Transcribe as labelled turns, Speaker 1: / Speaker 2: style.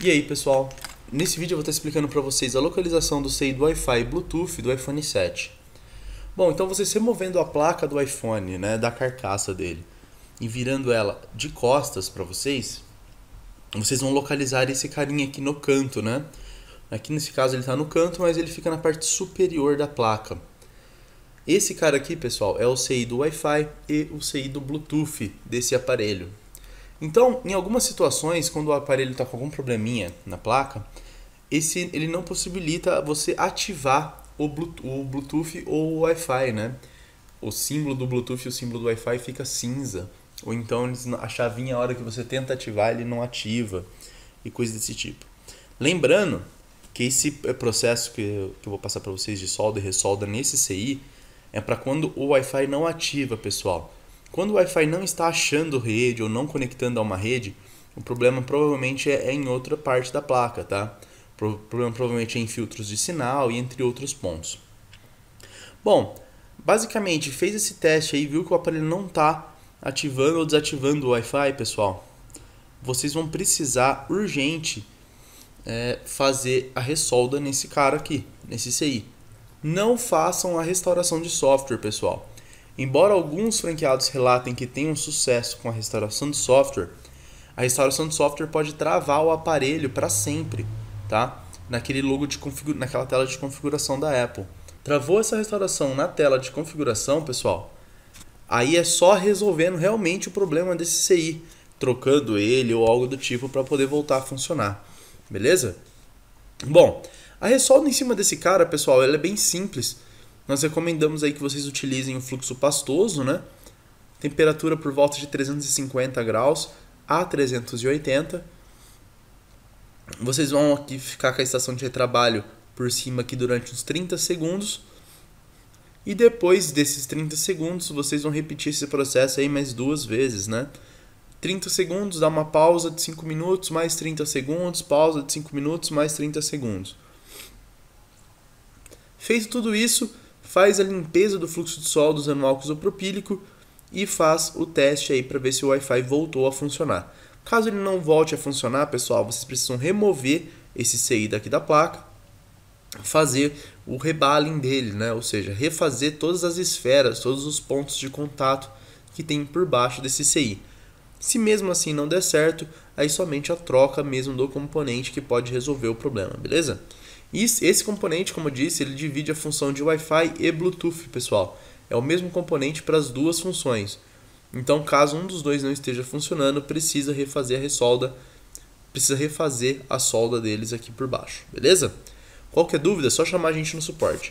Speaker 1: E aí pessoal, nesse vídeo eu vou estar explicando para vocês a localização do CI do Wi-Fi Bluetooth do iPhone 7. Bom, então vocês removendo a placa do iPhone, né, da carcaça dele, e virando ela de costas para vocês, vocês vão localizar esse carinha aqui no canto, né? Aqui nesse caso ele está no canto, mas ele fica na parte superior da placa. Esse cara aqui, pessoal, é o CI do Wi-Fi e o CI do Bluetooth desse aparelho, então, em algumas situações, quando o aparelho está com algum probleminha na placa, esse ele não possibilita você ativar o Bluetooth ou o Wi-Fi, né? O símbolo do Bluetooth e o símbolo do Wi-Fi fica cinza. Ou então a chavinha, a hora que você tenta ativar, ele não ativa. E coisas desse tipo. Lembrando que esse processo que eu, que eu vou passar para vocês de solda e ressolda nesse CI é para quando o Wi-Fi não ativa, pessoal. Quando o Wi-Fi não está achando rede ou não conectando a uma rede, o problema provavelmente é, é em outra parte da placa, tá? O problema provavelmente é em filtros de sinal e entre outros pontos. Bom, basicamente fez esse teste aí, viu que o aparelho não está ativando ou desativando o Wi-Fi, pessoal. Vocês vão precisar urgente é, fazer a ressolda nesse cara aqui, nesse CI. Não façam a restauração de software, pessoal. Embora alguns franqueados relatem que tenham sucesso com a restauração de software, a restauração de software pode travar o aparelho para sempre, tá? Naquele logo de configura... naquela tela de configuração da Apple. Travou essa restauração na tela de configuração, pessoal. Aí é só resolvendo realmente o problema desse CI, trocando ele ou algo do tipo para poder voltar a funcionar. Beleza? Bom, a ressalva em cima desse cara, pessoal, ela é bem simples nós recomendamos aí que vocês utilizem o fluxo pastoso, né? Temperatura por volta de 350 graus a 380. Vocês vão aqui ficar com a estação de retrabalho por cima aqui durante uns 30 segundos. E depois desses 30 segundos, vocês vão repetir esse processo aí mais duas vezes, né? 30 segundos, dá uma pausa de 5 minutos, mais 30 segundos, pausa de 5 minutos, mais 30 segundos. Feito tudo isso, faz a limpeza do fluxo de sol usando álcool isopropílico e faz o teste aí para ver se o Wi-Fi voltou a funcionar. Caso ele não volte a funcionar, pessoal, vocês precisam remover esse CI daqui da placa, fazer o rebaling dele, né? Ou seja, refazer todas as esferas, todos os pontos de contato que tem por baixo desse CI. Se mesmo assim não der certo, aí somente a troca mesmo do componente que pode resolver o problema, beleza? esse componente, como eu disse, ele divide a função de Wi-Fi e Bluetooth, pessoal. É o mesmo componente para as duas funções. Então, caso um dos dois não esteja funcionando, precisa refazer a ressolda, precisa refazer a solda deles aqui por baixo, beleza? Qualquer dúvida, é só chamar a gente no suporte.